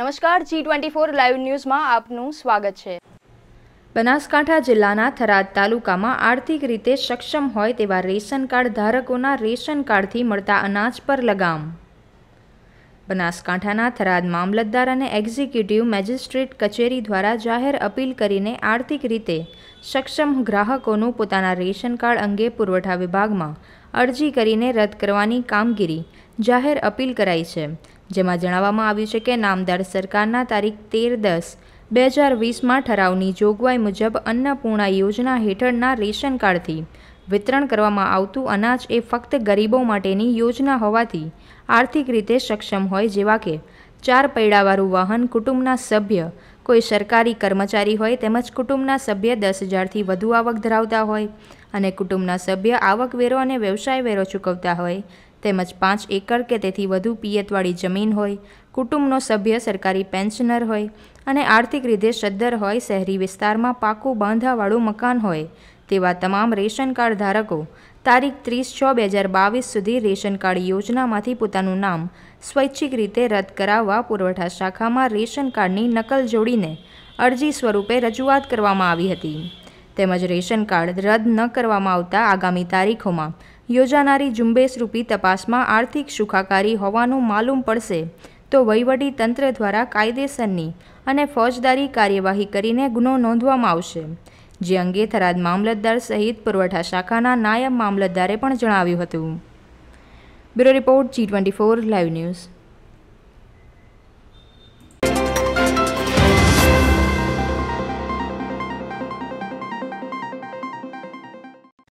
નમસ્કાર જી twenty four live ન્યૂઝમાં આપનું સ્વાગત છે બનાસકાંઠા જિલ્લાના થરાદ તાલુકામાં આર્થિક રીતે સક્ષમ હોય તેવા રેશન કાર્ડ ધારકોના રેશન કાર્ડથી મળતા અનાજ પર લગામ બનાસકાંઠાના થરાદ મામલતદાર અને એક્ઝિક્યુટિવ મેજિસ્ટ્રેટ કચેરી દ્વારા જાહેર અપીલ કરીને આર્થિક રીતે સક્ષમ ગ્રાહકોનું પોતાના રેશન કાર્ડ અંગે પુરવઠા વિભાગમાં અરજી કરીને રદ કરવાની કામગીરી જાહેર અપીલ કરાઈ છે જેમાં જણાવવામાં આવ્યું છે કે નામદાર સરકારના તારીખ તેર દસ બે હજાર વીસમાં ઠરાવની જોગવાઈ મુજબ અન્નપૂર્ણા યોજના હેઠળના રેશન કાર્ડથી વિતરણ કરવામાં આવતું અનાજ એ ફક્ત ગરીબો માટેની યોજના હોવાથી આર્થિક રીતે સક્ષમ હોય જેવા કે ચાર પૈડાવાળું વાહન કુટુંબના સભ્ય કોઈ સરકારી કર્મચારી હોય તેમજ કુટુંબના સભ્ય દસ હજારથી વધુ આવક ધરાવતા હોય અને કુટુંબના સભ્ય આવકવેરો અને વ્યવસાય વેરો ચૂકવતા હોય તેમજ પાંચ એકર કે તેથી વધુ પિયતવાળી જમીન હોય કુટુંબનો સભ્ય સરકારી પેન્શનર હોય અને આર્થિક રીતે સદ્ધર હોય શહેરી વિસ્તારમાં પાકું બાંધાવાળું મકાન હોય તેવા તમામ રેશન કાર્ડ ધારકો તારીખ ત્રીસ છ બે હજાર બાવીસ સુધી રેશન કાર્ડ યોજનામાંથી પોતાનું નામ સ્વૈચ્છિક રીતે રદ કરાવવા પુરવઠા શાખામાં રેશન કાર્ડની નકલ જોડીને અરજી સ્વરૂપે રજૂઆત કરવામાં આવી હતી તેમજ રેશન કાર્ડ રદ ન કરવામાં આવતા આગામી તારીખોમાં યોજાનારી ઝુંબેશરૂપી તપાસમાં આર્થિક સુખાકારી હોવાનું માલુમ પડશે તો વહીવટી તંત્ર દ્વારા કાયદેસરની અને ફોજદારી કાર્યવાહી કરીને ગુનો નોંધવામાં આવશે જે અંગે થરાદ મામલતદાર સહિત પુરવઠા શાખાના નાયબ મામલતદારે પણ જણાવ્યું હતું bureau report G twenty four live news